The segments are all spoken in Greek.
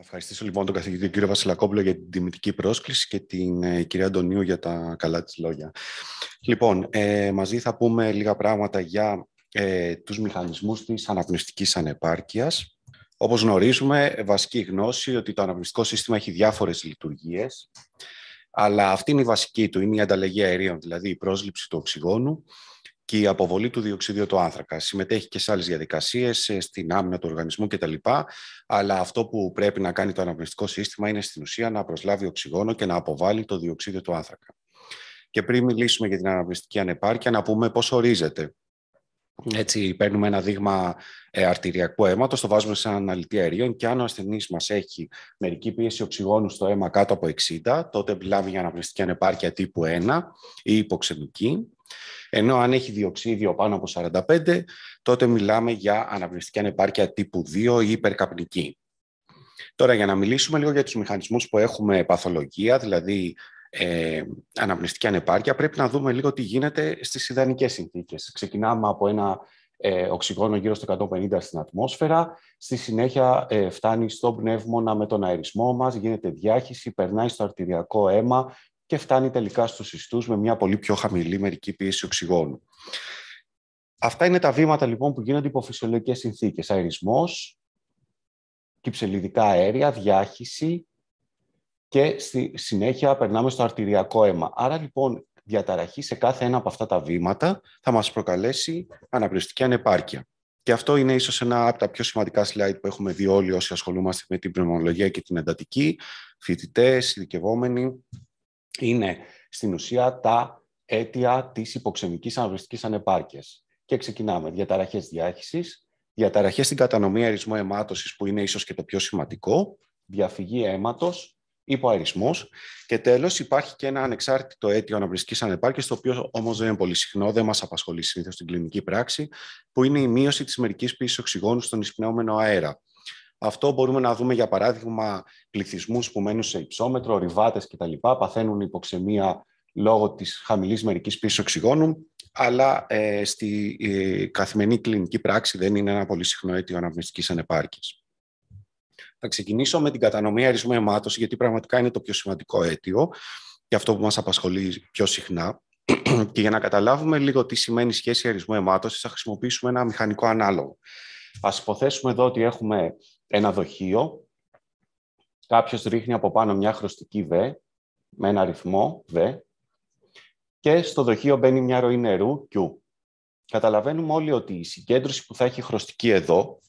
ευχαριστήσω λοιπόν τον καθηγητή τον κύριο Βασιλακόπουλο για την τιμητική πρόσκληση και την ε, κυρία Αντωνίου για τα καλά της λόγια. Λοιπόν, ε, μαζί θα πούμε λίγα πράγματα για ε, τους μηχανισμούς της αναπνευστικής ανεπάρκειας. Όπως γνωρίζουμε, βασική γνώση ότι το αναπνευστικό σύστημα έχει διάφορες λειτουργίες, αλλά αυτή είναι η βασική του, είναι η ανταλλαγή αερίων, δηλαδή η πρόσληψη του οξυγόνου, και η αποβολή του διοξιδίου του άνθρακα. Συμμετέχει και σε άλλες διαδικασίες, ε, στην άμυνα του οργανισμού κτλ. Αλλά αυτό που πρέπει να κάνει το αναπνευστικό σύστημα είναι στην ουσία να προσλάβει οξυγόνο και να αποβάλει το διοξίδιο του άνθρακα. Και πριν μιλήσουμε για την αναπνευστική ανεπάρκεια, να πούμε πώς ορίζεται. Έτσι παίρνουμε ένα δείγμα ε, αρτηριακού αίματος, το βάζουμε σε ένα αναλυτή αερίων και αν ο ασθενής μας έχει μερική πίεση οξυγόνου στο αίμα κάτω από 60, τότε μιλάμε για αναπνευστική ανεπάρκεια τύπου 1 ή υποξενική. Ενώ αν έχει διοξίδιο πάνω από 45, τότε μιλάμε για αναπνευστική ανεπάρκεια τύπου 2 ή υπερκαπνική. Τώρα για να μιλήσουμε λίγο για τους μηχανισμούς που έχουμε παθολογία, δηλαδή ε, αναπνευστική ανεπάρκεια, πρέπει να δούμε λίγο τι γίνεται στις ιδανικές συνθήκες. Ξεκινάμε από ένα ε, οξυγόνο γύρω στο 150 στην ατμόσφαιρα, στη συνέχεια ε, φτάνει στον πνεύμονα με τον αερισμό μας, γίνεται διάχυση, περνάει στο αρτηριακό αίμα και φτάνει τελικά στους ιστούς με μια πολύ πιο χαμηλή μερική πίεση οξυγόνου. Αυτά είναι τα βήματα λοιπόν που γίνονται υπό φυσιολογικές συνθήκες. Αερισμός, κυψελιδικά αέρια, διάχυση, και στη συνέχεια περνάμε στο αρτηριακό αίμα. Άρα λοιπόν διαταραχή σε κάθε ένα από αυτά τα βήματα θα μας προκαλέσει αναπνευστική ανεπάρκεια. Και αυτό είναι ίσως ένα από τα πιο σημαντικά slide που έχουμε δει όλοι όσοι ασχολούμαστε με την πνευμονολογία και την εντατική, φοιτητές, ειδικευόμενοι, είναι στην ουσία τα αίτια της υποξενικής αναπνευστικής ανεπάρκειας. Και ξεκινάμε. Διαταραχές διάχυσης, διαταραχές στην κατανομή αρισμού αιμάτωσης που είναι ίσως και το πιο σημαντικό, διαφυγή αίματος, υπό Και τέλος, υπάρχει και ένα ανεξάρτητο αίτιο αναπνευστική ανεπάρκειας, το οποίο όμως δεν είναι πολύ συχνό, δεν μας απασχολεί συνήθως στην κλινική πράξη, που είναι η μείωση της μερικής πίεση οξυγόνου στον εισπνεώμενο αέρα. Αυτό μπορούμε να δούμε, για παράδειγμα, πληθυσμούς που μένουν σε υψόμετρο, ριβάτες κτλ. Παθαίνουν υποξεμία λόγω της χαμηλής μερικής πίεση οξυγόνου, αλλά ε, στη ε, καθημερινή κλινική πράξη δεν είναι ένα πολύ συχνό αίτιο αναπνευστικής ανεπάρκειας. Θα ξεκινήσω με την κατανομή αρισμού αιμάτωση, γιατί πραγματικά είναι το πιο σημαντικό αίτιο και αυτό που μας απασχολεί πιο συχνά. και για να καταλάβουμε λίγο τι σημαίνει σχέση αρισμού αιμάτωσης, θα χρησιμοποιήσουμε ένα μηχανικό ανάλογο. Ας υποθέσουμε εδώ ότι έχουμε ένα δοχείο. Κάποιος ρίχνει από πάνω μια χρωστική V με ένα αριθμό V και στο δοχείο μπαίνει μια ροή νερού Q. Καταλαβαίνουμε όλοι ότι η συγκέντρωση που θα έχει χρωστική εδώ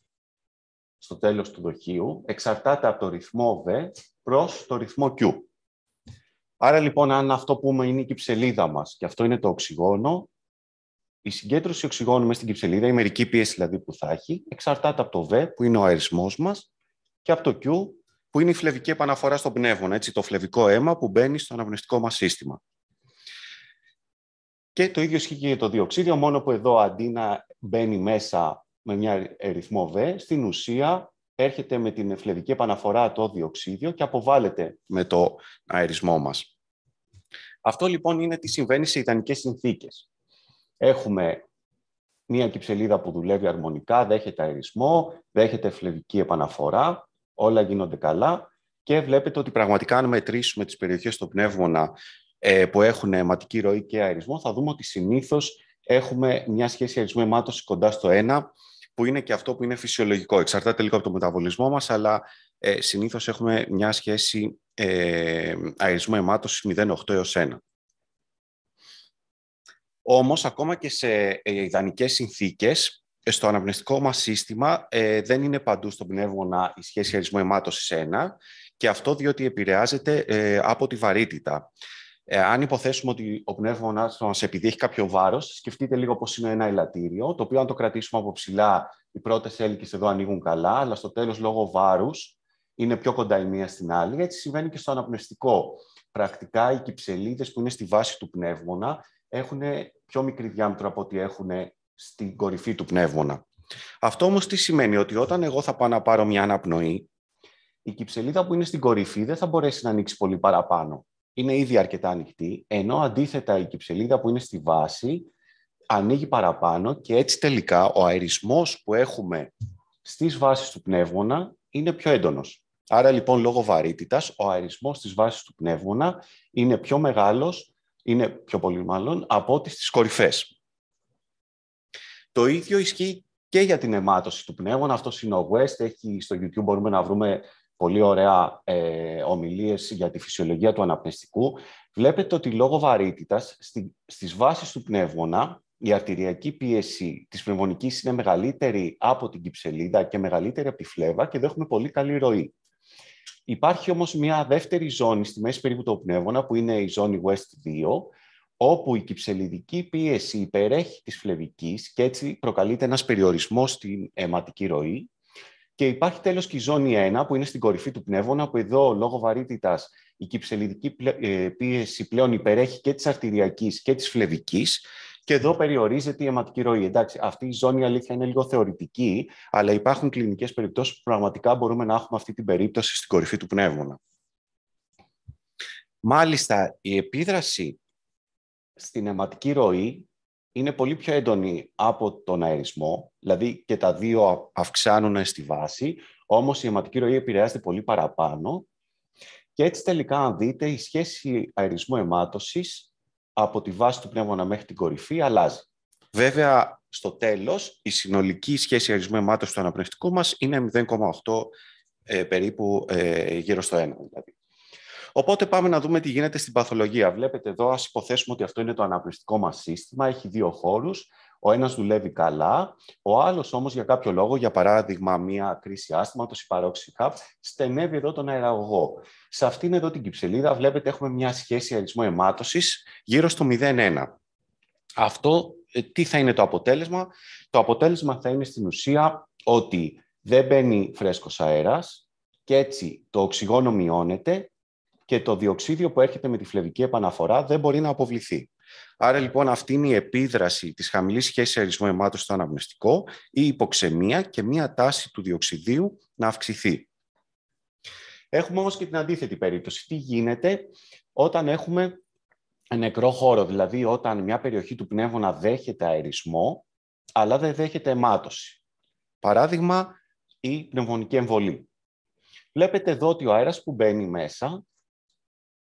στο τέλος του δοχείου εξαρτάται από το ρυθμό V προς το ρυθμό Q. Άρα λοιπόν, αν αυτό που πούμε είναι η κυψελίδα μας και αυτό είναι το οξυγόνο, η συγκέντρωση οξυγόνου μέσα στην κυψελίδα, η μερική πίεση δηλαδή που θα έχει, εξαρτάται από το V που είναι ο αερισμός μας και από το Q που είναι η φλεβική επαναφορά στον πνεύμα, έτσι, το φλεβικό αίμα που μπαίνει στο αναπνευστικό μας σύστημα. Και το ίδιο ισχύει και για το διοξίδιο, μόνο που εδώ αντί να μπαίνει μέσα με μια ρυθμό V, στην ουσία έρχεται με την φλεβική επαναφορά το διοξίδιο και αποβάλλεται με το αερισμό μας. Αυτό λοιπόν είναι τι συμβαίνει σε ιδανικές συνθήκες. Έχουμε μία κυψελίδα που δουλεύει αρμονικά, δέχεται αερισμό, δέχεται φλεβική επαναφορά, όλα γίνονται καλά και βλέπετε ότι πραγματικά αν μετρήσουμε τις περιοχές του πνεύμονα ε, που έχουν αιματική ροή και αερισμό, θα δούμε ότι συνήθως έχουμε μια σχέση αερισμού περιοχες στο πνευμονα που εχουν αιματικη ροη και αερισμο θα κοντά στο που είναι και αυτό που είναι φυσιολογικό. Εξαρτάται λίγο από το μεταβολισμό μας, αλλά ε, συνήθως έχουμε μια σχέση ε, αερισμού αιμάτωσης 0,8 έως 1. Όμως, ακόμα και σε ε, ιδανικές συνθήκες, στο αναπνευστικό μας σύστημα ε, δεν είναι παντού στον πνεύμονα η σχέση αερισμού αιμάτωσης 1 και αυτό διότι επηρεάζεται ε, από τη βαρύτητα. Ε, αν υποθέσουμε ότι ο πνεύμονα μα επειδή έχει κάποιο βάρος, σκεφτείτε λίγο πώς είναι ένα ελαττήριο, το οποίο αν το κρατήσουμε από ψηλά, οι πρώτες έλικες εδώ ανοίγουν καλά, αλλά στο τέλος λόγω βάρους είναι πιο κοντά η μία στην άλλη. Έτσι συμβαίνει και στο αναπνευστικό. Πρακτικά οι κυψελίδες που είναι στη βάση του πνεύμονα έχουν πιο μικρή διάμετρο από ό,τι έχουν στην κορυφή του πνεύμονα. Αυτό όμως τι σημαίνει, ότι όταν εγώ θα πάω να πάρω μια αναπνοή, η κυψελίδα που είναι στην κορυφή δεν θα μπορέσει να ανοίξει πολύ παραπάνω είναι ήδη αρκετά ανοιχτή, ενώ αντίθετα η κυψελίδα που είναι στη βάση ανοίγει παραπάνω και έτσι τελικά ο αερισμός που έχουμε στις βάσεις του πνεύμονα είναι πιο έντονος. Άρα λοιπόν λόγω βαρύτητας ο αερισμός στις βάσεις του πνεύμονα είναι πιο μεγάλος, είναι πιο πολύ μάλλον, από ό,τι στις κορυφές. Το ίδιο ισχύει και για την αιμάτωση του πνεύμονα. Αυτό είναι ο West. Έχει, στο YouTube μπορούμε να βρούμε πολύ ωραία ε, ομιλίες για τη φυσιολογία του αναπνευστικού, βλέπετε ότι λόγω βαρύτητας στι στις βάσεις του πνεύμονα η αρτηριακή πίεση της πνευμονικής είναι μεγαλύτερη από την κυψελίδα και μεγαλύτερη από τη φλέβα και εδώ έχουμε πολύ καλή ροή. Υπάρχει όμως μια δεύτερη ζώνη στη μέση περίπου του πνεύμονα που είναι η ζώνη West 2, όπου η κυψελιδική πίεση υπερέχει της φλεβικής και έτσι προκαλείται ένας περιορισμός στην αιματική ροή και υπάρχει τέλος και η ζώνη 1 που είναι στην κορυφή του πνεύμονα που εδώ λόγω βαρύτητας η κυψελιδική ε, πίεση πλέον υπερέχει και της αρτηριακής και της φλεβικής και εδώ περιορίζεται η αιματική ροή. Εντάξει, αυτή η ζώνη αλήθεια είναι λίγο θεωρητική, αλλά υπάρχουν κλινικές περιπτώσεις που πραγματικά μπορούμε να έχουμε αυτή την περίπτωση στην κορυφή του πνεύμονα. Μάλιστα, η επίδραση στην αιματική ροή είναι πολύ πιο έντονη από τον αερισμό, δηλαδή και τα δύο αυξάνουν στη βάση, όμως η αιματική ροή επηρεάζεται πολύ παραπάνω και έτσι τελικά αν δείτε η σχέση αερισμού αιμάτωσης από τη βάση του πνεύμονα μέχρι την κορυφή αλλάζει. Βέβαια, στο τέλος, η συνολική σχέση αερισμού αιμάτωσης του αναπνευστικού μας είναι 0,8 ε, περίπου ε, γύρω στο 1 δηλαδή. Οπότε πάμε να δούμε τι γίνεται στην παθολογία. Βλέπετε εδώ, ας υποθέσουμε ότι αυτό είναι το αναπνευστικό μας σύστημα, έχει δύο χώρους, ο ένας δουλεύει καλά, ο άλλος όμως για κάποιο λόγο, για παράδειγμα μια κρίση άσθηματος, η παρόξη στενεύει εδώ τον αεραγωγό. Σε αυτήν εδώ την κυψελίδα βλέπετε έχουμε μια σχέση αριθμό αιμάτωσης γύρω στο 0,1. Αυτό ε, τι θα είναι το αποτέλεσμα. Το αποτέλεσμα θα είναι στην ουσία ότι δεν μπαίνει φρέσκος αέρας και έτσι το οξυγόνο μειώνεται και το διοξίδιο που έρχεται με τη φλεβική επαναφορά δεν μπορεί να αποβληθεί. Άρα λοιπόν αυτή είναι η επίδραση της χαμηλής σχέσης αερισμού αιμάτων στο αναπνευστικό, η υποξενία και μία τάση του διοξιδίου να αυξηθεί. Έχουμε όμως και την αντίθετη περίπτωση. Τι γίνεται όταν έχουμε νεκρό χώρο, δηλαδή όταν μια περιοχή του πνεύμονα δέχεται αερισμό, αλλά δεν δέχεται αιμάτωση. Παράδειγμα, η πνευμονική εμβολή. Βλέπετε εδώ ότι ο αέρας που μπαίνει μέσα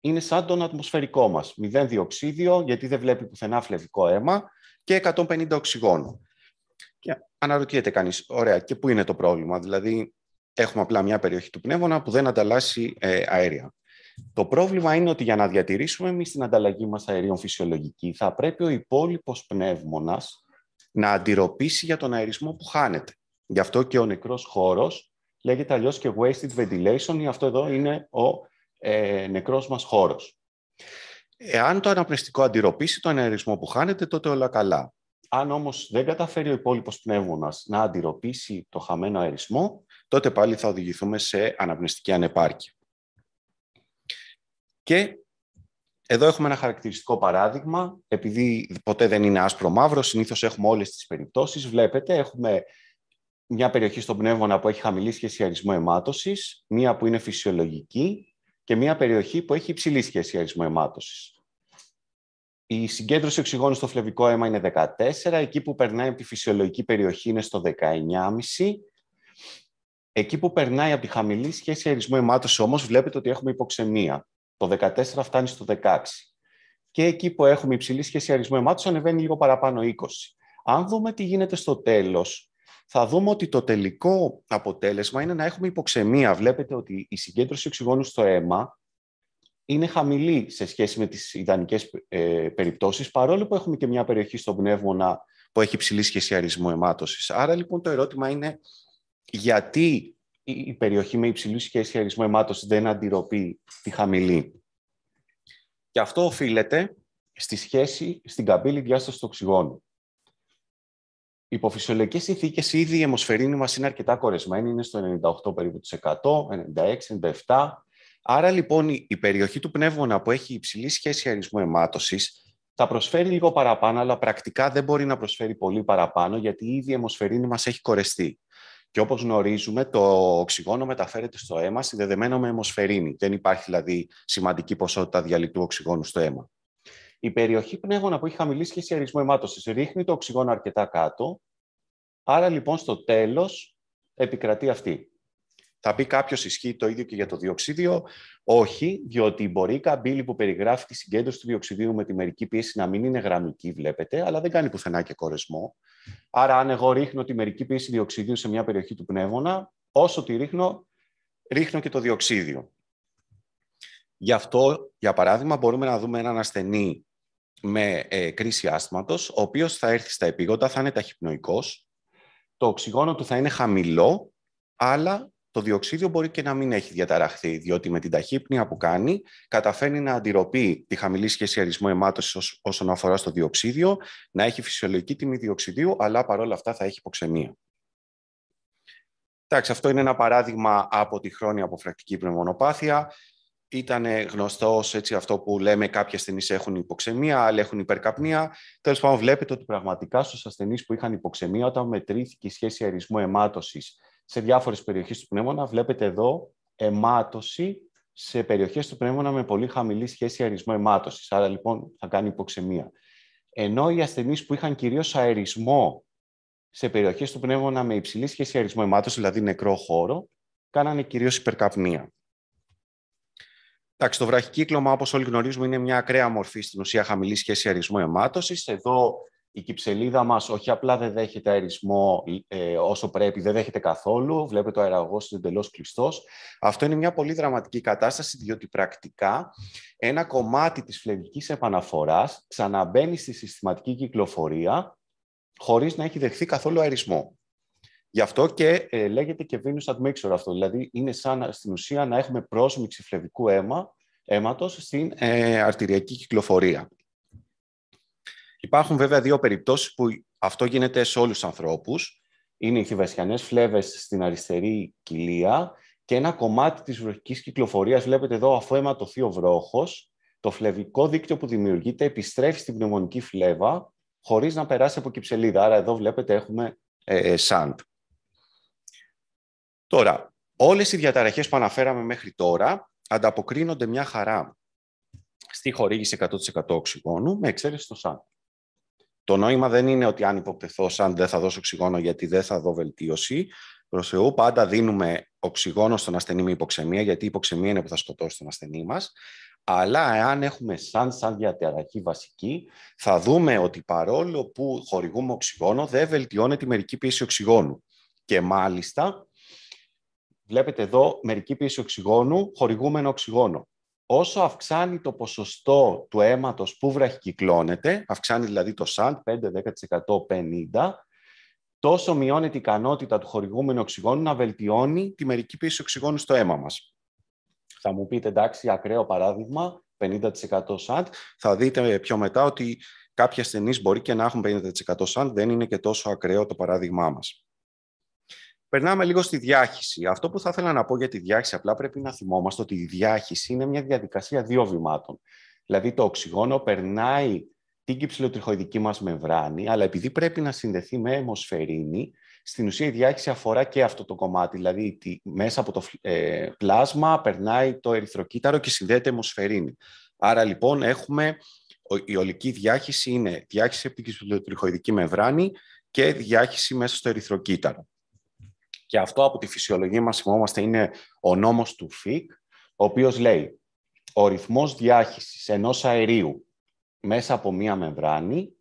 είναι σαν τον ατμοσφαιρικό μας Μηδέν διοξίδιο, γιατί δεν βλέπει πουθενά φλεβικό αίμα και 150 οξυγόνο. Και αναρωτιέται κανείς, ωραία, και πού είναι το πρόβλημα. Δηλαδή, έχουμε απλά μια περιοχή του πνεύμονα που δεν ανταλλάσσει ε, αέρια. Το πρόβλημα είναι ότι για να διατηρήσουμε εμείς την ανταλλαγή μας αερίων φυσιολογική, θα πρέπει ο υπόλοιπος πνεύμονας να αντιρροπήσει για τον αερισμό που χάνεται. Γι' αυτό και ο νεκρός χώρος λέγεται αλλιώς και wasted ventilation, ή αυτό εδώ είναι ο ε, νεκρός μας χώρος. Εάν το αναπνευστικό αντιρροπήσει τον αερισμό που χάνεται, τότε όλα καλά. Αν όμως δεν καταφέρει ο υπόλοιπος πνεύμονας να αντιρροπήσει το χαμένο αερισμό, τότε πάλι θα οδηγηθούμε σε αναπνευστική ανεπάρκεια. Και εδώ έχουμε ένα χαρακτηριστικό παράδειγμα, επειδή ποτέ δεν είναι άσπρο μαύρο, συνήθως έχουμε όλες τις περιπτώσεις. Βλέπετε, έχουμε μια περιοχή στον πνεύμονα που έχει χαμηλή σχέση αριθμό αιμάτωσης, μία που είναι φυσιολογική, και μια περιοχή που έχει υψηλή σχέση αρισμού αιμάτωσης. Η συγκέντρωση οξυγόνου στο φλεβικό αίμα είναι 14, εκεί που περνάει από τη φυσιολογική περιοχή είναι στο 19,5. Εκεί που περνάει από τη χαμηλή σχέση αρισμού αιμάτωση όμως βλέπετε ότι έχουμε υποξενία. Το 14 φτάνει στο 16. Και εκεί που έχουμε υψηλή σχέση αρισμού αιμάτωση ανεβαίνει λίγο παραπάνω 20. Αν δούμε τι γίνεται στο τέλος, θα δούμε ότι το τελικό αποτέλεσμα είναι να έχουμε υποξεμία. Βλέπετε ότι η συγκέντρωση οξυγόνου στο αίμα είναι χαμηλή σε σχέση με τις ιδανικές ε, περιπτώσεις, παρόλο που έχουμε και μια περιοχή στον πνεύμονα που έχει υψηλή αρισμού αιμάτωσης. Άρα λοιπόν το ερώτημα είναι γιατί η περιοχή με υψηλή αρισμού αιμάτωσης δεν αντιρροπεί τη χαμηλή. Και αυτό οφείλεται στη σχέση στην καμπύλη διάστασης του οξυγόνου υπό φυσιολογικέ συνθήκες ήδη η αιμοσφαιρίνη μας είναι αρκετά κορεσμένη, είναι στο 98 περίπου 100, 96, 97. Άρα λοιπόν η περιοχή του πνεύμονα που έχει υψηλή σχέση αρισμού αιμάτωση θα προσφέρει λίγο παραπάνω, αλλά πρακτικά δεν μπορεί να προσφέρει πολύ παραπάνω, γιατί ήδη η αιμοσφαιρίνη μας έχει κορεστεί. Και όπως γνωρίζουμε, το οξυγόνο μεταφέρεται στο αίμα συνδεδεμένο με αιμοσφαιρίνη. Δεν υπάρχει δηλαδή σημαντική ποσότητα διαλυτού οξυγόνου στο αίμα. Η περιοχή πνεύμονα που έχει χαμηλή σχέση αρισμού αιμάτωσης ρίχνει το οξυγόνο αρκετά κάτω. Άρα λοιπόν στο τέλος επικρατεί αυτή. Θα πει κάποιος ισχύει το ίδιο και για το διοξίδιο. Όχι, διότι μπορεί η καμπύλη που περιγράφει τη συγκέντρωση του διοξιδίου με τη μερική πίεση να μην είναι γραμμική, βλέπετε, αλλά δεν κάνει πουθενά και κορεσμό. Άρα, αν εγώ ρίχνω τη μερική πίεση διοξιδίου σε μια περιοχή του πνεύμονα, όσο τη ρίχνω, ρίχνω και το διοξίδιο. Γι' αυτό, για παράδειγμα, μπορούμε να δούμε έναν ασθενή με ε, κρίση άσθματος, ο οποίος θα έρθει στα επίγοντα, θα είναι ταχυπνοϊκός, το οξυγόνο του θα είναι χαμηλό, αλλά το διοξίδιο μπορεί και να μην έχει διαταραχθεί, διότι με την ταχύπνια που κάνει καταφέρνει να αντιρροπεί τη χαμηλή σχέση αρισμού αιμάτωσης όσον αφορά στο διοξίδιο, να έχει φυσιολογική τιμή διοξιδίου, αλλά παρόλα αυτά θα έχει υποξενία. Εντάξει, αυτό είναι ένα παράδειγμα από τη χρόνια αποφρακτική πνευμονοπάθεια ήταν γνωστό έτσι, αυτό που λέμε κάποιοι ασθενείς έχουν υποξεμία, άλλοι έχουν υπερκαπνία. Τέλος πάντων βλέπετε ότι πραγματικά στους ασθενείς που είχαν υποξεμία όταν μετρήθηκε η σχέση αερισμού αιμάτωσης σε διάφορες περιοχές του πνεύμονα βλέπετε εδώ αιμάτωση σε περιοχές του πνεύμονα με πολύ χαμηλή σχέση αερισμού αιμάτωσης. Άρα λοιπόν θα κάνει υποξεμία. Ενώ οι ασθενείς που είχαν κυρίως αερισμό σε περιοχές του πνεύμονα με υψηλή σχέση αερισμού αιμάτωσης, δηλαδή νεκρό χώρο, κάνανε κυρίως υπερκαπνία. Εντάξει, το βραχικύκλωμα, όπως όλοι γνωρίζουμε, είναι μια ακραία μορφή στην ουσία χαμηλή σχέση αερισμού αιμάτωσης. Εδώ η κυψελίδα μας όχι απλά δεν δέχεται αερισμό ε, όσο πρέπει, δεν δέχεται καθόλου. Βλέπετε ο αεραγό είναι εντελώς κλειστός. Αυτό είναι μια πολύ δραματική κατάσταση, διότι πρακτικά ένα κομμάτι της φλεβική επαναφοράς ξαναμπαίνει στη συστηματική κυκλοφορία χωρίς να έχει δεχθεί καθόλου αερισμό. Γι' αυτό και ε, λέγεται και venous admixture αυτό. Δηλαδή, είναι σαν στην ουσία να έχουμε πρόσμιξη φλεβικού αίμα, αίματος στην ε, αρτηριακή κυκλοφορία. Υπάρχουν βέβαια δύο περιπτώσεις που αυτό γίνεται σε όλους τους ανθρώπους. Είναι οι θηβασιανές φλέβες στην αριστερή κοιλία και ένα κομμάτι της βροχικής κυκλοφορίας, βλέπετε εδώ, αφού αιματοθεί ο βρόχος, το φλεβικό δίκτυο που δημιουργείται επιστρέφει στην πνευμονική φλέβα χωρίς να περάσει από κυψελίδα. Άρα εδώ βλέπετε έχουμε ε, sand. Ε, Τώρα, όλες οι διαταραχές που αναφέραμε μέχρι τώρα ανταποκρίνονται μια χαρά στη χορήγηση 100% οξυγόνου, με εξαίρεση το σαν. Το νόημα δεν είναι ότι αν υποπτεθώ σαν δεν θα δώσω οξυγόνο γιατί δεν θα δω βελτίωση. Προς Θεού, πάντα δίνουμε οξυγόνο στον ασθενή με υποξεμία, γιατί η υποξεμία είναι που θα σκοτώσει τον ασθενή μας. Αλλά εάν έχουμε σαν, σαν διαταραχή βασική, θα δούμε ότι παρόλο που χορηγούμε οξυγόνο, δεν βελτιώνεται η μερική πίεση οξυγόνου. Και μάλιστα Βλέπετε εδώ μερική πίεση οξυγόνου, χορηγούμενο οξυγόνο. Όσο αυξάνει το ποσοστό του αίματος που βραχικυκλώνεται, αυξάνει δηλαδή το ΣΑΝΤ 5-10%, 50%, τόσο μειώνεται η ικανότητα του χορηγούμενου οξυγόνου να βελτιώνει τη μερική πίεση οξυγόνου στο αίμα μας. Θα μου πείτε, εντάξει, ακραίο παράδειγμα, 50% ΣΑΝΤ, θα δείτε πιο μετά ότι κάποιοι ασθενείς μπορεί και να έχουν 50% ΣΑΝΤ, δεν είναι και τόσο ακραίο το παράδειγμά μας. Περνάμε λίγο στη διάχυση. Αυτό που θα ήθελα να πω για τη διάχυση, απλά πρέπει να θυμόμαστε ότι η διάχυση είναι μια διαδικασία δύο βημάτων. Δηλαδή το οξυγόνο περνάει την κυψιλοτριχοειδική μας μεμβράνη, αλλά επειδή πρέπει να συνδεθεί με αιμοσφαιρίνη, στην ουσία η διάχυση αφορά και αυτό το κομμάτι, δηλαδή μέσα από το ε, πλάσμα περνάει το ερυθροκύτταρο και συνδέεται αιμοσφαιρίνη. Άρα λοιπόν έχουμε, η ολική διάχυση είναι διάχυση από την κυψηλοτριχοειδική μεμβράνη και διάχυση μέσα στο ερυθροκύτταρο. Και αυτό από τη φυσιολογία μας θυμόμαστε είναι ο νόμος του ΦΙΚ, ο οποίος λέει ο ρυθμός διάχυσης ενός αερίου μέσα από μία μεμβράνη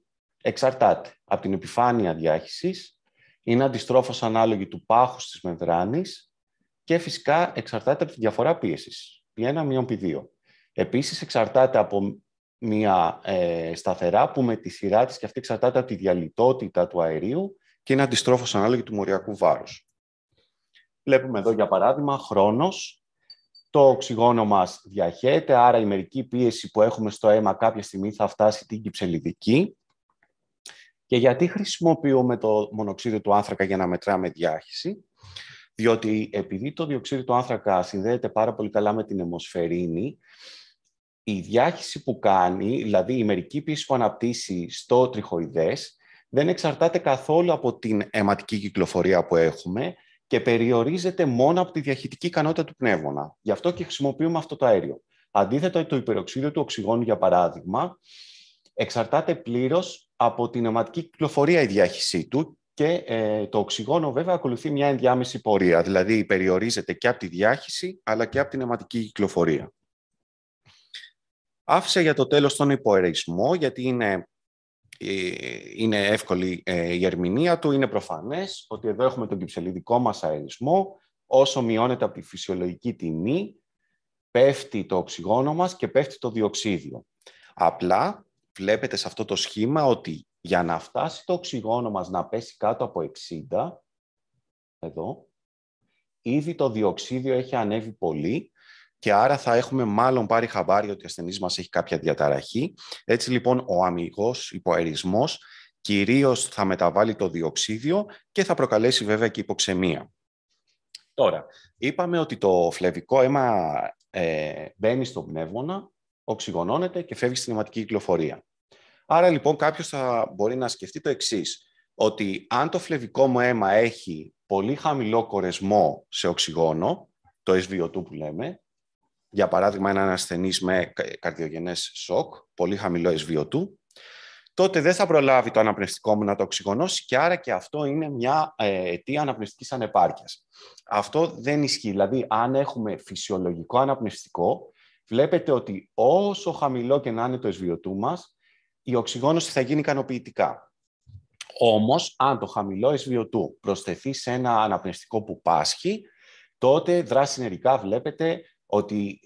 εξαρτάται από την επιφάνεια διάχυσης, είναι αντιστρόφως ανάλογη του πάχους της μεμβράνης και φυσικά εξαρτάται από τη διαφορά πίεσης, π1 μείον π2. Επίσης εξαρτάται από μία ε, σταθερά που με τη σειρά της και αυτή εξαρτάται από τη διαλυτότητα του αερίου και είναι αντιστρόφως ανάλογη του μοριακού βάρους. Βλέπουμε εδώ, για παράδειγμα, χρόνος. Το οξυγόνο μας διαχέεται, άρα η μερική πίεση που έχουμε στο αίμα κάποια στιγμή θα φτάσει την κυψελιδική. Και γιατί χρησιμοποιούμε το μονοξίδιο του άνθρακα για να μετράμε διάχυση. Διότι επειδή το διοξίδιο του άνθρακα συνδέεται πάρα πολύ καλά με την αιμοσφαιρίνη, η διάχυση που κάνει, δηλαδή η μερική πίεση που αναπτύσσει στο τριχοειδές, δεν εξαρτάται καθόλου από την αιματική κυκλοφορία που έχουμε, και περιορίζεται μόνο από τη διαχειτική ικανότητα του πνεύμονα. Γι' αυτό και χρησιμοποιούμε αυτό το αέριο. Αντίθετα, το υπεροξίδιο του οξυγόνου, για παράδειγμα, εξαρτάται πλήρως από την αιματική κυκλοφορία η διάχυσή του και ε, το οξυγόνο βέβαια ακολουθεί μια ενδιάμεση πορεία, δηλαδή περιορίζεται και από τη διάχυση αλλά και από την αιματική κυκλοφορία. Άφησα για το τέλος τον υποαιρεσμό, γιατί είναι ε, είναι εύκολη ε, η ερμηνεία του, είναι προφανές ότι εδώ έχουμε τον κυψελιδικό μας αερισμό, όσο μειώνεται από τη φυσιολογική τιμή, πέφτει το οξυγόνο μας και πέφτει το διοξίδιο. Απλά βλέπετε σε αυτό το σχήμα ότι για να φτάσει το οξυγόνο μας να πέσει κάτω από 60, εδώ, ήδη το διοξίδιο έχει ανέβει πολύ και άρα θα έχουμε μάλλον πάρει χαμπάρι ότι ο ασθενής μας έχει κάποια διαταραχή. Έτσι λοιπόν ο αμυγός υποαερισμό κυρίως θα μεταβάλει το διοξίδιο και θα προκαλέσει βέβαια και υποξεμία. Τώρα, είπαμε ότι το φλεβικό αίμα ε, μπαίνει στον πνεύμονα, οξυγονώνεται και φεύγει στην αιματική κυκλοφορία. Άρα λοιπόν κάποιος θα μπορεί να σκεφτεί το εξής ότι αν το φλεβικό μου αίμα έχει πολύ χαμηλό κορεσμό σε οξυγόνο, το SVO2 που λέμε, για παράδειγμα έναν ασθενή με καρδιογενές σοκ, πολύ χαμηλό SVO2, τότε δεν θα προλάβει το αναπνευστικό μου να το οξυγονώσει και άρα και αυτό είναι μια ε, αιτία αναπνευστικής ανεπάρκειας. Αυτό δεν ισχύει. Δηλαδή, αν έχουμε φυσιολογικό αναπνευστικό, βλέπετε ότι όσο χαμηλό και να είναι το SVO2 μας, η οξυγόνωση θα γίνει ικανοποιητικά. Όμως, αν το χαμηλό SVO2 προσθεθεί σε ένα αναπνευστικό που πάσχει, τότε δράσινερικά βλέπετε ότι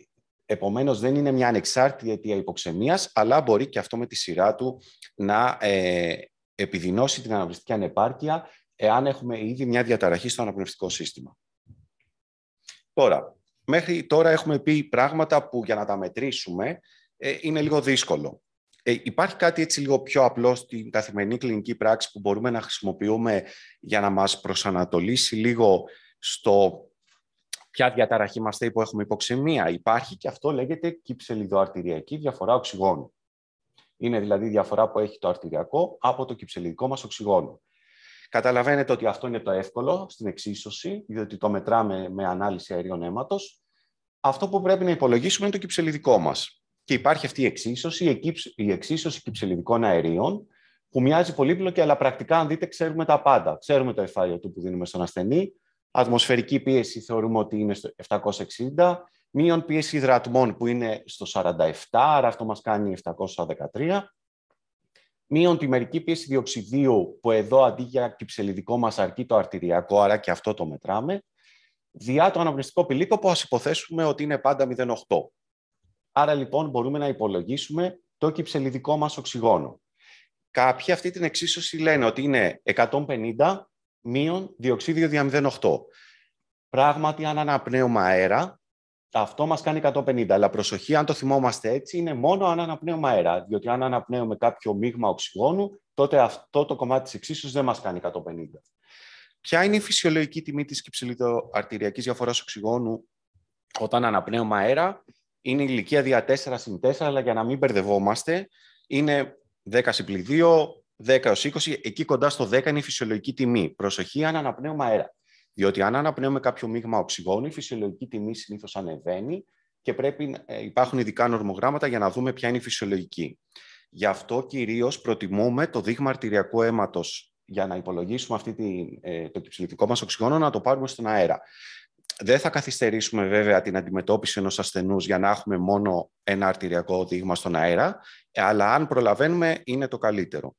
επομένως δεν είναι μια ανεξάρτητη αιτία υποξεμίας, αλλά μπορεί και αυτό με τη σειρά του να ε, επιδεινώσει την αναπνευστική ανεπάρκεια εάν έχουμε ήδη μια διαταραχή στο αναπνευστικό σύστημα. Τώρα, μέχρι τώρα έχουμε πει πράγματα που για να τα μετρήσουμε ε, είναι λίγο δύσκολο. Ε, υπάρχει κάτι έτσι λίγο πιο απλό στην καθημερινή κλινική πράξη που μπορούμε να χρησιμοποιούμε για να μας προσανατολίσει λίγο στο Ποια διαταραχή θέει που έχουμε υποξημία. Υπάρχει και αυτό λέγεται κυψελιδοαρτηριακή διαφορά οξυγόνου. Είναι δηλαδή η διαφορά που έχει το αρτηριακό από το κυψελιδικό μας οξυγόνο. Καταλαβαίνετε ότι αυτό είναι το εύκολο στην εξίσωση, διότι το μετράμε με ανάλυση αερίων αίματος. Αυτό που πρέπει να υπολογίσουμε είναι το κυψελιδικό μας. Και υπάρχει αυτή η εξίσωση, η εξίσωση κυψελιδικών αερίων, που μοιάζει πολύπλοκη, αλλά πρακτικά, αν δείτε, ξέρουμε τα πάντα. Ξέρουμε το εφάλιο του που δίνουμε στον ασθενή, Ατμοσφαιρική πίεση θεωρούμε ότι είναι στο 760, μείον πίεση υδρατμών που είναι στο 47, άρα αυτό μας κάνει 713, μείον τη μερική πίεση διοξιδίου που εδώ αντί για κυψελιδικό μας αρκεί το αρτηριακό, άρα και αυτό το μετράμε, διά το αναπνευστικό πηλίκο που ας υποθέσουμε ότι είναι πάντα 0,8. Άρα λοιπόν μπορούμε να υπολογίσουμε το κυψελιδικό μας οξυγόνο. Κάποιοι αυτή την εξίσωση λένε ότι είναι 150 μείον δια διαβ08. Πράγματι, αν αναπνέουμε αέρα, αυτό μας κάνει 150. Αλλά προσοχή, αν το θυμόμαστε έτσι, είναι μόνο αν αναπνέουμε αέρα. Διότι αν αναπνέουμε κάποιο μείγμα οξυγόνου, τότε αυτό το κομμάτι της εξίσου δεν μας κάνει 150. Ποια είναι η φυσιολογική τιμή της κυψηλιτοαρτηριακής διαφοράς οξυγόνου όταν αναπνέουμε αέρα, είναι ηλικία δια 4 συν 4, αλλά για να μην μπερδευόμαστε, είναι 10 συν 10 20, εκεί κοντά στο 10 είναι η φυσιολογική τιμή. Προσοχή αν αναπνέουμε αέρα. Διότι αν αναπνέουμε κάποιο μείγμα οξυγόνου, η φυσιολογική τιμή συνήθως ανεβαίνει και πρέπει, ε, υπάρχουν ειδικά νορμογράμματα για να δούμε ποια είναι η φυσιολογική. Γι' αυτό κυρίως προτιμούμε το δείγμα αρτηριακού αίματος για να υπολογίσουμε αυτή τη, ε, το κυψιλιτικό μας οξυγόνο να το πάρουμε στον αέρα. Δεν θα καθυστερήσουμε βέβαια την αντιμετώπιση ενός ασθενούς για να έχουμε μόνο ένα αρτηριακό δείγμα στον αέρα, αλλά αν προλαβαίνουμε είναι το καλύτερο.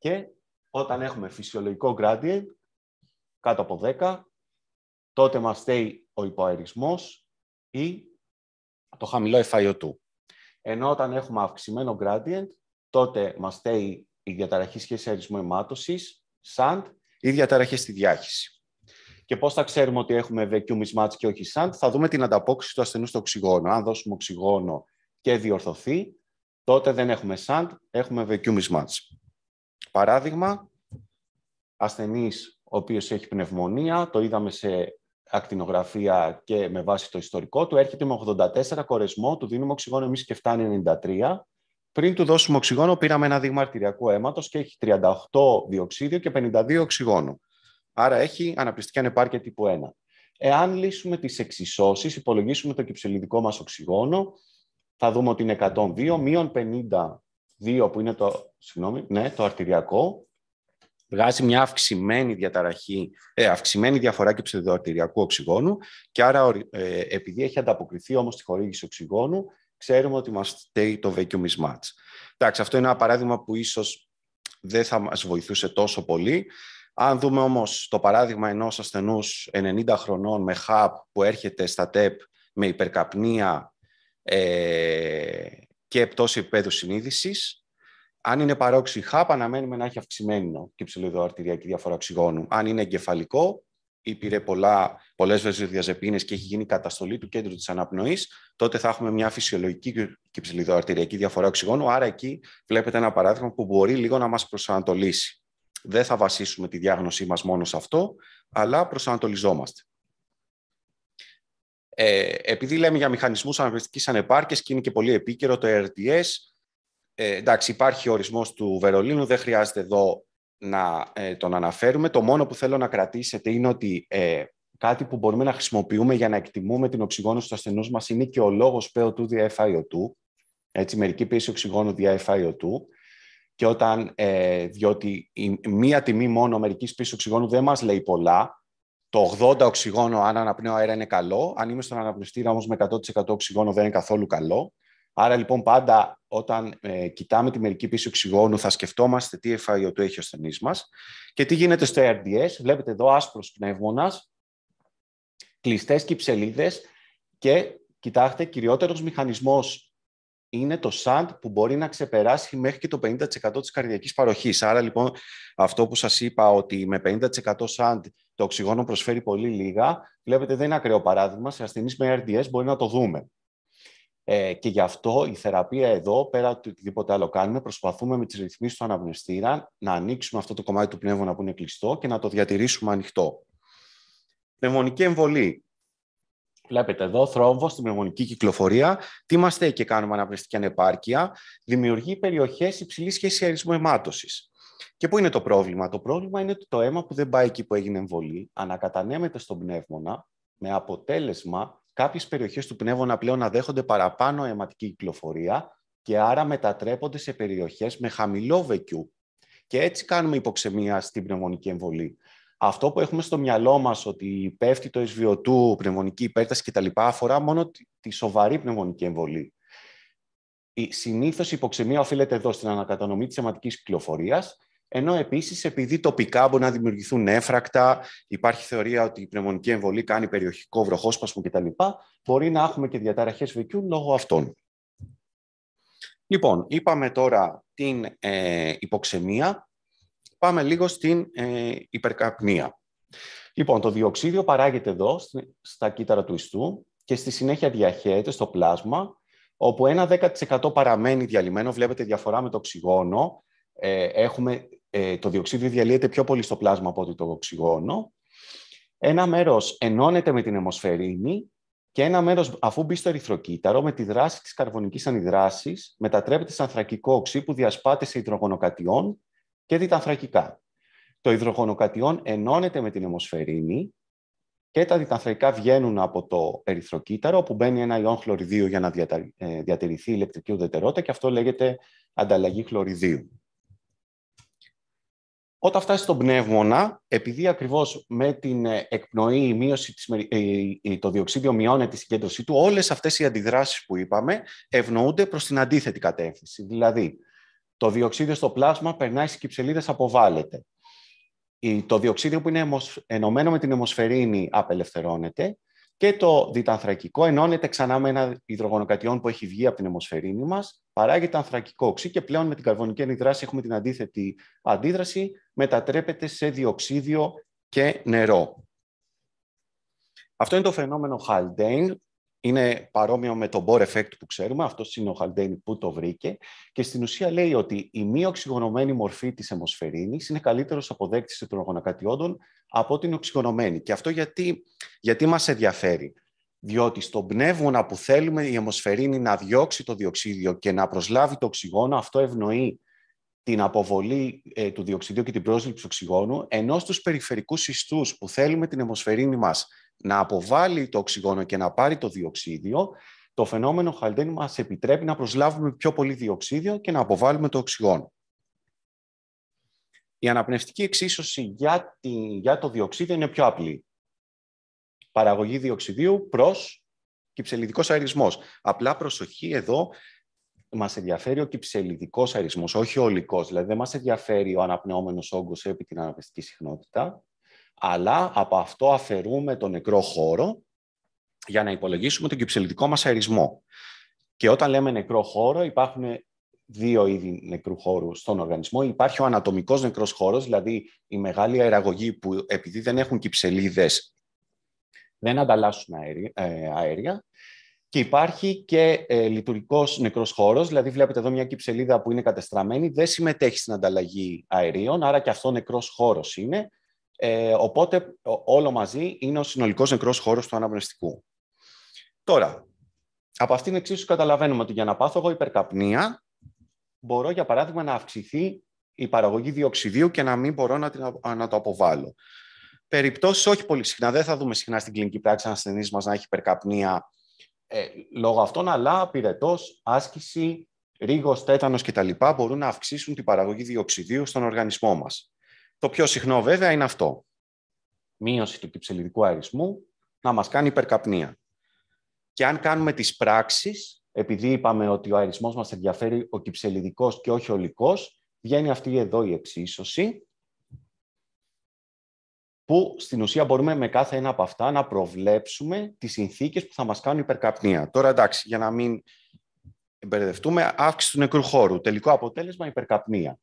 Και όταν έχουμε φυσιολογικό gradient, κάτω από 10, τότε μας στέει ο υποαερισμός ή το χαμηλό FiO2. Ενώ όταν έχουμε αυξημένο gradient, τότε μας στέει η διαταραχή σχέση αερισμού αιμάτωσης, SAND ή διαταραχή στη διάχυση. Και πώς θα ξέρουμε ότι έχουμε vacuum mismatch και όχι SAND, θα δούμε την ανταπόκριση του ασθενούς στο οξυγόνο. Αν δώσουμε οξυγόνο και διορθωθεί, τότε δεν έχουμε SAND, έχουμε vacuum mismatch. Παράδειγμα, ασθενής ο οποίος έχει πνευμονία, το είδαμε σε ακτινογραφία και με βάση το ιστορικό του, έρχεται με 84 κορεσμό, του δίνουμε οξυγόνο εμείς και φτάνει 93. Πριν του δώσουμε οξυγόνο, πήραμε ένα δείγμα αρτηριακού αίματος και έχει 38 διοξίδιο και 52 οξυγόνο. Άρα έχει αναπτυστική ανεπάρκεια τύπου 1. Εάν λύσουμε τις εξισώσεις, υπολογίσουμε το κυψελιδικό μας οξυγόνο, θα δούμε ότι είναι 102, μείον 50 Δύο που είναι το, συγγνώμη, ναι, το αρτηριακό, βγάζει μια αυξημένη διαταραχή, ε, αυξημένη διαφορά και ψευδοαρτηριακού οξυγόνου και άρα ε, επειδή έχει ανταποκριθεί όμως τη χορήγηση οξυγόνου, ξέρουμε ότι μας φταίει το vacuum mismatch. Εντάξει, αυτό είναι ένα παράδειγμα που ίσως δεν θα μας βοηθούσε τόσο πολύ. Αν δούμε όμως το παράδειγμα ενός ασθενούς 90 χρονών με χαπ που έρχεται στα ΤΕΠ e με υπερκαπνία ε, και πτώση επίπεδου συνείδησης. Αν είναι παρόξυχα, αναμένουμε να έχει αυξημένο και αρτηριακή διαφορά οξυγόνου. Αν είναι εγκεφαλικό, ή πήρε πολλέ βεζοδιαζεπίνε και έχει γίνει καταστολή του κέντρου της αναπνοής, τότε θα έχουμε μια φυσιολογική και ψηλοειδοαρτηριακή διαφορά οξυγόνου. Άρα εκεί βλέπετε ένα παράδειγμα που μπορεί λίγο να μας προσανατολίσει. Δεν θα βασίσουμε τη διάγνωσή μας μόνο σε αυτό, αλλά προσανατολιζόμαστε. Ε, επειδή λέμε για μηχανισμούς αναγνωριστικής ανεπάρκειας και είναι και πολύ επίκαιρο το RTS, ε, ε, εντάξει, υπάρχει ορισμός του Βερολίνου, δεν χρειάζεται εδώ να ε, τον αναφέρουμε. Το μόνο που θέλω να κρατήσετε είναι ότι ε, κάτι που μπορούμε να χρησιμοποιούμε για να εκτιμούμε την οξυγόνωση του ασθενούς μας είναι και ο λόγος PO2 FiO2, έτσι, μερική πίεση οξυγόνου δια FiO2, και όταν, ε, διότι η, μία τιμή μόνο μερικής πίεσης οξυγόνου δεν μας λέει πολλά, το 80 οξυγόνο, αν αναπνέω αέρα, είναι καλό. Αν είμαι στον αναπνευστήρα όμως με 100% οξυγόνο, δεν είναι καθόλου καλό. Άρα λοιπόν, πάντα όταν ε, κοιτάμε τη μερική πίση οξυγόνου, θα σκεφτόμαστε τι fio του έχει ο ασθενής μας και τι γίνεται στο RDS. Βλέπετε εδώ άσπρος πνεύμονας, κλειστές κυψελίδες και κοιτάξτε, κυριότερος μηχανισμός είναι το ΣΑΝΤ που μπορεί να ξεπεράσει μέχρι και το 50% της καρδιακής παροχής. Άρα λοιπόν αυτό που σας είπα ότι με 50% ΣΑΝΤ το οξυγόνο προσφέρει πολύ λίγα, βλέπετε δεν είναι ακραίο παράδειγμα, σε ασθενείς με RDS μπορεί να το δούμε. Ε, και γι' αυτό η θεραπεία εδώ, πέρα από οτιδήποτε άλλο κάνουμε, προσπαθούμε με τις ρυθμίσεις του αναπνευστήρα να ανοίξουμε αυτό το κομμάτι του πνεύμονα που είναι κλειστό και να το διατηρήσουμε ανοιχτό. Πνευμονική εμβολή. Βλέπετε εδώ θρόμβος στην πνευμονική κυκλοφορία. Τι θέλει και κάνουμε αναπνευστική ανεπάρκεια. Δημιουργεί περιοχές υψηλής σχέση αρισμού αιμάτωσης. Και πού είναι το πρόβλημα. Το πρόβλημα είναι ότι το αίμα που δεν πάει εκεί που έγινε εμβολή ανακατανέμεται στον πνεύμονα με αποτέλεσμα κάποιες περιοχές του πνεύμονα πλέον να δέχονται παραπάνω αιματική κυκλοφορία και άρα μετατρέπονται σε περιοχές με χαμηλό βεκιού. Και έτσι κάνουμε υποξεμία στην πνευμονική εμβολή αυτό που έχουμε στο μυαλό μας ότι πέφτει το SVO2, πνευμονική υπέρταση κτλ. αφορά μόνο τη σοβαρή πνευμονική εμβολή. Η συνήθως η υποξεμία οφείλεται εδώ στην ανακατανομή της αιματικής κυκλοφορίας, ενώ επίσης επειδή τοπικά μπορεί να δημιουργηθούν έφρακτα, υπάρχει θεωρία ότι η πνευμονική εμβολή κάνει περιοχικό βροχόσπασμο κτλ., μπορεί να έχουμε και διαταραχές βεκιού λόγω αυτών. Λοιπόν, είπαμε τώρα την ε, πάμε λίγο στην ε, υπερκαπνία. Λοιπόν, το διοξίδιο παράγεται εδώ, στα κύτταρα του ιστού και στη συνέχεια διαχέεται στο πλάσμα, όπου ένα 10% παραμένει διαλυμένο. Βλέπετε διαφορά με το οξυγόνο. Ε, έχουμε, ε, το διοξίδιο διαλύεται πιο πολύ στο πλάσμα από ότι το οξυγόνο. Ένα μέρος ενώνεται με την αιμοσφαιρίνη και ένα μέρος, αφού μπει στο ερυθροκύτταρο, με τη δράση της καρβονικής ανιδράσης, μετατρέπεται σε ανθρακικό οξύ που διασπάται σε υδρογονοκατιών και διτανθρακικά. Το υδρογονοκατιόν ενώνεται με την αιμοσφαιρίνη και τα διτανθρακικά βγαίνουν από το ερυθροκύτταρο, όπου μπαίνει ένα ιόν χλωριδίου για να ε, διατηρηθεί η ηλεκτρική ουδετερότητα και αυτό λέγεται ανταλλαγή χλωριδίου. Όταν φτάσει στον πνεύμονα, επειδή ακριβώς με την ε, εκπνοή η μείωση της, το διοξίδιο μειώνει τη συγκέντρωσή του, όλες αυτές οι αντιδράσεις που είπαμε ευνοούνται προς την αντίθετη κατεύθυνση. Δηλαδή, το διοξίδιο στο πλάσμα περνάει στις κυψελίδες, αποβάλλεται. Το διοξίδιο που είναι ενωμένο με την αιμοσφαιρίνη απελευθερώνεται και το διτανθρακικό ενώνεται ξανά με ένα υδρογονοκατιόν που έχει βγει από την αιμοσφαιρίνη μας, παράγεται ανθρακικό οξύ και πλέον με την καρβονική ενδράση έχουμε την αντίθετη αντίδραση, μετατρέπεται σε διοξίδιο και νερό. Αυτό είναι το φαινόμενο Haldane, είναι παρόμοιο με τον Bohr effect που ξέρουμε, αυτός είναι ο Χαλντέιν που το βρήκε και στην ουσία λέει ότι η μη οξυγονωμένη μορφή της αιμοσφαιρίνης είναι καλύτερος αποδέκτης των υδρογονακατιόντων από την οξυγονωμένη. Και αυτό γιατί, γιατί μας ενδιαφέρει. Διότι στον πνεύμονα που θέλουμε η αιμοσφαιρίνη να διώξει το διοξίδιο και να προσλάβει το οξυγόνο, αυτό ευνοεί την αποβολή ε, του διοξιδίου και την πρόσληψη οξυγόνου, ενώ στους περιφερικούς ιστούς που θέλουμε την αιμοσφαιρίνη μας να αποβάλει το οξυγόνο και να πάρει το διοξίδιο, το φαινόμενο Χαλντέν μας επιτρέπει να προσλάβουμε πιο πολύ διοξίδιο και να αποβάλουμε το οξυγόνο. Η αναπνευστική εξίσωση για, για το διοξίδιο είναι πιο απλή. Παραγωγή διοξιδίου προς κυψελιδικός αερισμός. Απλά προσοχή εδώ, μας ενδιαφέρει ο κυψελιδικός αερισμός, όχι ο ολικός. Δηλαδή δεν μας ενδιαφέρει ο αναπνεώμενος όγκος επί την αναπνευστική συχνότητα αλλά από αυτό αφαιρούμε τον νεκρό χώρο για να υπολογίσουμε τον κυψελιτικό μας αερισμό. Και όταν λέμε νεκρό χώρο, υπάρχουν δύο είδη νεκρού χώρου στον οργανισμό. Υπάρχει ο ανατομικός νεκρός χώρος, δηλαδή η μεγάλη αεραγωγή, που επειδή δεν έχουν κυψελίδες δεν ανταλλάσσουν ε, αέρια. Και υπάρχει και ε, λειτουργικός νεκρός χώρος, δηλαδή βλέπετε εδώ μια κυψελίδα που είναι κατεστραμμένη, δεν συμμετέχει στην ανταλλαγή αερίων, άρα και αυτό νεκρός χώρος είναι. Ε, οπότε όλο μαζί είναι ο συνολικός νεκρός χώρος του αναπνευστικού. Τώρα, από αυτήν εξίσου καταλαβαίνουμε ότι για να πάθω εγώ υπερκαπνία, μπορώ για παράδειγμα να αυξηθεί η παραγωγή διοξιδίου και να μην μπορώ να, την, να το αποβάλω. Περιπτώσεις, όχι πολύ συχνά, δεν θα δούμε συχνά στην κλινική πράξη ένας ασθενής μας να έχει υπερκαπνία ε, λόγω αυτών, αλλά πυρετός, άσκηση, ρίγος, τέτανος κτλ. μπορούν να αυξήσουν την παραγωγή διοξιδίου στον οργανισμό μας. Το πιο συχνό βέβαια είναι αυτό. Μείωση του κυψελιδικού αερισμού να μας κάνει υπερκαπνία. Και αν κάνουμε τις πράξεις, επειδή είπαμε ότι ο αερισμός μας ενδιαφέρει ο κυψελιδικός και όχι ο λυκός, βγαίνει αυτή εδώ η εξίσωση, που στην ουσία μπορούμε με κάθε ένα από αυτά να προβλέψουμε τις συνθήκες που θα μας κάνουν υπερκαπνία. Τώρα εντάξει, για να μην μπερδευτούμε, αύξηση του νεκρού χώρου. Τελικό αποτέλεσμα υπερκαπνία.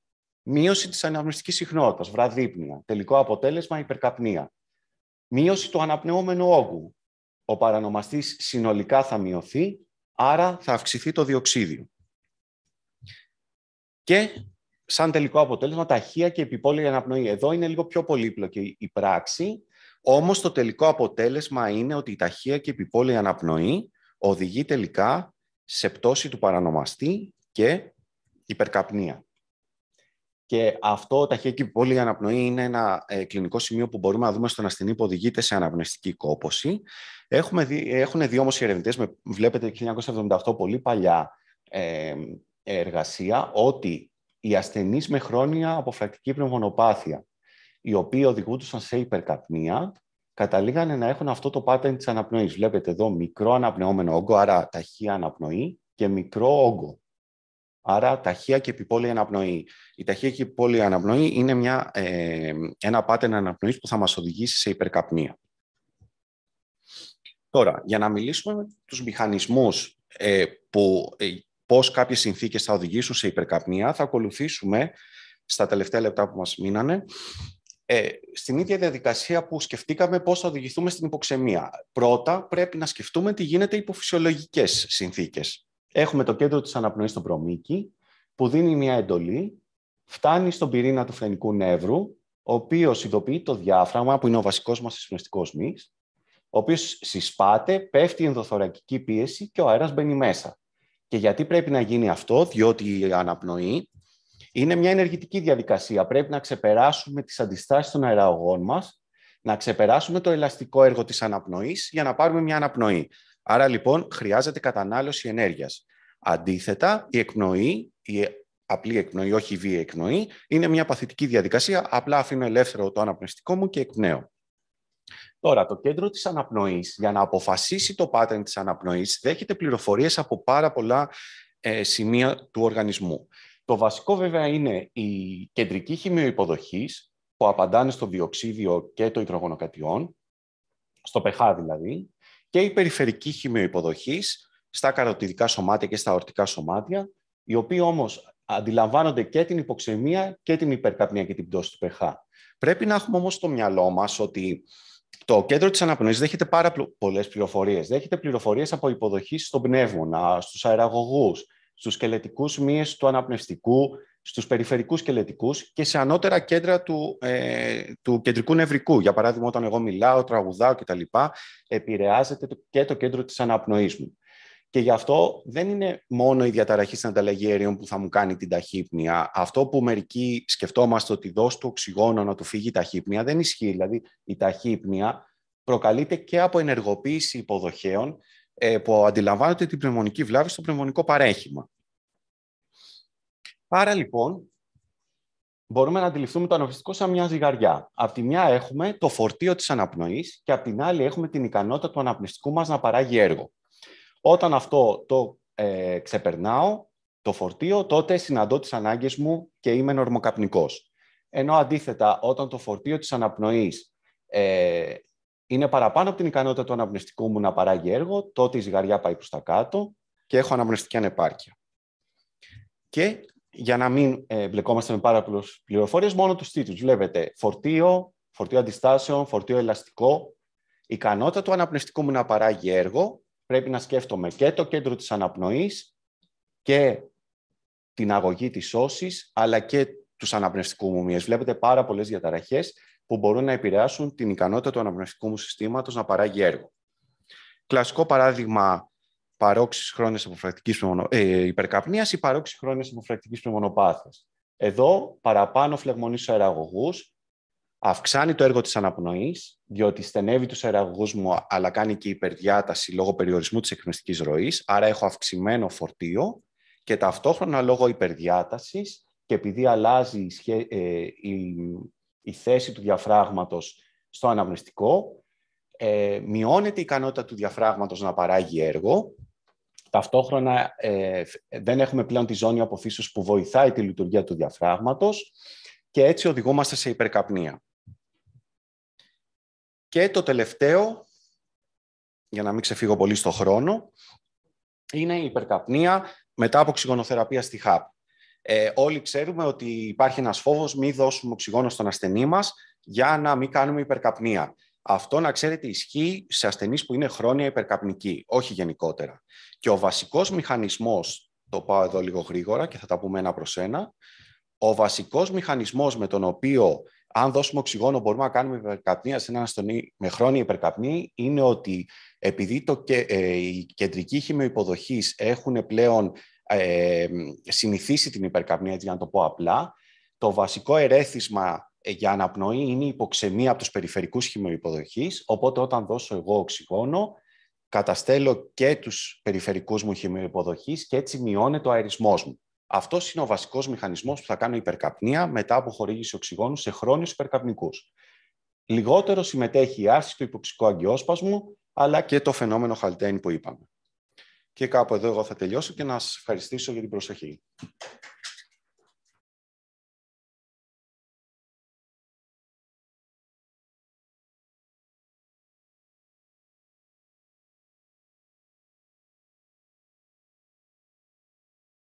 Μείωση τη αναπνευστική συχνότητα, βραδύπνοια. Τελικό αποτέλεσμα υπερκαπνία. Μείωση του αναπνεώμενου όγκου. Ο παρανομαστής συνολικά θα μειωθεί, άρα θα αυξηθεί το διοξίδιο. Και σαν τελικό αποτέλεσμα, ταχεία και επιπόλαιη αναπνοή. Εδώ είναι λίγο πιο πολύπλοκη η πράξη, όμως το τελικό αποτέλεσμα είναι ότι η ταχεία και επιπόλαιη αναπνοή οδηγεί τελικά σε πτώση του παρανομαστή και υπερκαπνία. Και αυτό ταχύακι πολύ αναπνοή είναι ένα ε, κλινικό σημείο που μπορούμε να δούμε στον ασθενή που οδηγείται σε αναπνευστική κόπωση. Έχουμε δει, έχουν δει όμως οι ερευνητές, βλέπετε 1978 πολύ παλιά ε, εργασία, ότι οι ασθενείς με χρόνια αποφρακτική πνευμονοπάθεια, οι οποίοι οδηγούντουσαν σε υπερκαπνία, καταλήγανε να έχουν αυτό το pattern της αναπνοής. Βλέπετε εδώ μικρό αναπνεώμενο όγκο, άρα ταχεία αναπνοή και μικρό όγκο. Άρα, ταχεία και επιπόλαιη αναπνοή. Η ταχεία και επιπόλαιη αναπνοή είναι μια, ε, ένα πάτερ αναπνοής που θα μας οδηγήσει σε υπερκαπνία. Τώρα, για να μιλήσουμε με τους μηχανισμούς ε, που, ε, πώς κάποιες συνθήκες θα οδηγήσουν σε υπερκαπνία, θα ακολουθήσουμε στα τελευταία λεπτά που μας μείνανε, ε, στην ίδια διαδικασία που σκεφτήκαμε πώς θα οδηγηθούμε στην υποξεμία. Πρώτα πρέπει να σκεφτούμε τι γίνεται υπό συνθήκες. Έχουμε το κέντρο της αναπνοής στον προμήκη, που δίνει μια εντολή, φτάνει στον πυρήνα του φρενικού νεύρου, ο οποίος ειδοποιεί το διάφραγμα, που είναι ο βασικός μας εισπνευστικός μυς, ο οποίος συσπάται, πέφτει η ενδοθωρακική πίεση και ο αέρας μπαίνει μέσα. Και γιατί πρέπει να γίνει αυτό, διότι η αναπνοή είναι μια ενεργητική διαδικασία. Πρέπει να ξεπεράσουμε τις αντιστάσεις των αεραγών μας να ξεπεράσουμε το ελαστικό έργο της αναπνοής για να πάρουμε μια αναπνοή. Άρα λοιπόν χρειάζεται κατανάλωση ενέργειας. Αντίθετα, η εκνοή, η απλή εκνοή, όχι η βία εκνοή, είναι μια παθητική διαδικασία, απλά αφήνω ελεύθερο το αναπνευστικό μου και εκπνέω. Τώρα, το κέντρο της αναπνοής, για να αποφασίσει το pattern της αναπνοής, δέχεται πληροφορίες από πάρα πολλά ε, σημεία του οργανισμού. Το βασικό βέβαια είναι η κεντρική χημειοϋποδοχής που απαντάνε στο διοξίδιο και το υδρογονοκατιόν, στο pH δηλαδή, και η περιφερική χημειοϊποδοχή στα καροτιδικά σωμάτια και στα ορτικά σωμάτια, οι οποίοι όμως αντιλαμβάνονται και την υποξεμία και την υπερκαπνία και την πτώση του pH. Πρέπει να έχουμε όμως στο μυαλό μας ότι το κέντρο της αναπνοής δέχεται πάρα πολλές πληροφορίες. Δέχεται πληροφορίες από υποδοχή στον πνεύμονα, στους αεραγωγούς, στους σκελετικούς μύες του αναπνευστικού, στους περιφερικούς σκελετικούς και σε ανώτερα κέντρα του, ε, του κεντρικού νευρικού. Για παράδειγμα, όταν εγώ μιλάω, τραγουδάω κτλ. επηρεάζεται και το κέντρο της αναπνοής μου. Και γι' αυτό δεν είναι μόνο η διαταραχή στην ανταλλαγή αερίων που θα μου κάνει την ταχύπνια. Αυτό που μερικοί σκεφτόμαστε ότι δώσει του οξυγόνο να του φύγει η ταχύπνια, δεν ισχύει. Δηλαδή, η ταχύπνια προκαλείται και από ενεργοποίηση υποδοχέων ε, που αντιλαμβάνονται την πνευμονική βλάβη στο πνευμονικό παρέχημα. Άρα λοιπόν, μπορούμε να αντιληφθούμε το αναπνευστικό σαν μια ζυγαριά. Απ' τη μια έχουμε το φορτίο της αναπνοής και απ' την άλλη έχουμε την ικανότητα του αναπνευστικού μας να παράγει έργο. Όταν αυτό το ε, ξεπερνάω, το φορτίο, τότε συναντώ τις ανάγκες μου και είμαι νορμοκαπνικός. Ενώ αντίθετα, όταν το φορτίο της αναπνοής ε, είναι παραπάνω από την ικανότητα του αναπνευστικού μου να παράγει έργο, τότε η ζυγαριά πάει προς τα κάτω και έχω αναπνευστική ανεπάρκεια. Και για να μην ε, μπλεκόμαστε με πάρα πολλές πληροφορίες, μόνο τους τίτλους. Βλέπετε φορτίο, φορτίο αντιστάσεων, φορτίο ελαστικό, ικανότητα του αναπνευστικού μου να παράγει έργο. Πρέπει να σκέφτομαι και το κέντρο της αναπνοής και την αγωγή της όσης, αλλά και τους αναπνευστικού μου μύες. Βλέπετε πάρα πολλές διαταραχές που μπορούν να επηρεάσουν την ικανότητα του αναπνευστικού μου συστήματος να παράγει έργο. Κλασικό παράδειγμα παρόξεις χρόνιας τη εκκριματική ροή, άρα έχω αυξημένο φορτίο και ταυτόχρονα λόγω υπερδιάση και επειδή αλλάζει πνευμονο... Ε, υπερκαπνίας ή παρόξεις χρόνιας υποφρακτικής πνευμονοπάθειας. Εδώ παραπάνω φλεγμονείς στους αεραγωγούς, αυξάνει το έργο της αναπνοής, διότι στενεύει τους αεραγωγούς μου, αλλά κάνει και υπερδιάταση λόγω περιορισμού της εκπνευστικής ροής, άρα έχω αυξημένο φορτίο και ταυτόχρονα λόγω υπερδιάτασης και επειδή αλλάζει η, παροξεις χρονιας υποφρακτικης πνευμονοπαθειας εδω παραπανω φλεγμονη στους αεραγωγους αυξανει το εργο της αναπνοης διοτι στενευει τους αεραγωγους μου αλλα κανει και υπερδιαταση λογω περιορισμου της εκπνευστικης ροης αρα εχω αυξημενο φορτιο και ταυτοχρονα λογω υπερδιατασης και επειδη αλλαζει η η... θέση του διαφράγματος στο αναπνευστικό, ε, μειώνεται η ικανότητα του διαφράγματος να παράγει έργο Ταυτόχρονα ε, ε, δεν έχουμε πλέον τη ζώνη αποθήσεως που βοηθάει τη λειτουργία του διαφράγματος και έτσι οδηγούμαστε σε υπερκαπνία. Και το τελευταίο, για να μην ξεφύγω πολύ στο χρόνο, είναι η υπερκαπνία μετά από οξυγονοθεραπεία στη ΧΑΠ. Ε, όλοι ξέρουμε ότι υπάρχει ένας φόβος μη δώσουμε οξυγόνο στον ασθενή μας για να μην κάνουμε υπερκαπνία. Αυτό να ξέρετε ισχύει σε ασθενείς που είναι χρόνια υπερκαπνικοί, όχι γενικότερα. Και ο βασικός μηχανισμός, το πάω εδώ λίγο γρήγορα και θα τα πούμε ένα προς ένα, ο βασικός μηχανισμός με τον οποίο αν δώσουμε οξυγόνο μπορούμε να κάνουμε υπερκαπνία σε έναν ασθενή με χρόνια υπερκαπνή είναι ότι επειδή το, ε, οι κεντρικοί χημειοϊποδοχείς έχουν πλέον ε, συνηθίσει την υπερκαπνία, για να το πω απλά, το βασικό ερέθισμα ε, για αναπνοή είναι η υποξεμία από τους περιφερικούς χημοϊποδοχείς, οπότε όταν δώσω εγώ οξυγόνο, καταστέλω και τους περιφερικούς μου χημοϊποδοχείς και έτσι μειώνεται ο αερισμός μου. Αυτός είναι ο βασικός μηχανισμός που θα κάνω υπερκαπνία μετά από χορήγηση οξυγόνου σε χρόνιους υπερκαπνικούς. Λιγότερο συμμετέχει η άρση του υποξικού αγκιόσπασμου, αλλά και το φαινόμενο χαλτένι που είπαμε. Και κάπου εδώ εγώ θα τελειώσω και να σας ευχαριστήσω για την προσοχή.